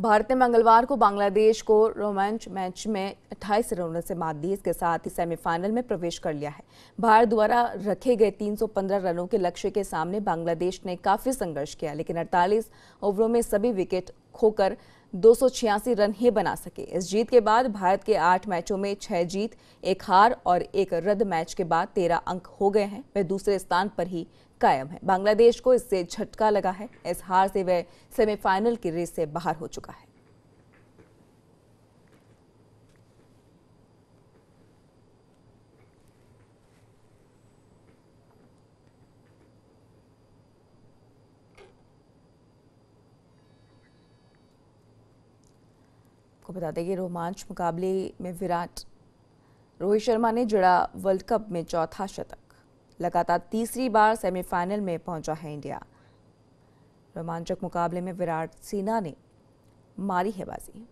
भारत ने मंगलवार को बांग्लादेश को रोमांच मैच में 28 रनों से मात दी इसके साथ ही सेमीफाइनल में प्रवेश कर लिया है भारत द्वारा रखे गए 315 रनों के लक्ष्य के सामने बांग्लादेश ने काफी संघर्ष किया लेकिन 48 ओवरों में सभी विकेट खोकर दो रन ही बना सके इस जीत के बाद भारत के आठ मैचों में छह जीत एक हार और एक रद्द मैच के बाद तेरह अंक हो गए हैं वह दूसरे स्थान पर ही कायम है बांग्लादेश को इससे झटका लगा है इस हार से वह सेमीफाइनल की रेस से बाहर हो चुका है आपको बता दें कि रोमांच मुकाबले में विराट रोहित शर्मा ने जुड़ा वर्ल्ड कप में चौथा शतक लगातार तीसरी बार सेमीफाइनल में पहुंचा है इंडिया रोमांचक मुकाबले में विराट सेना ने मारी है बाजी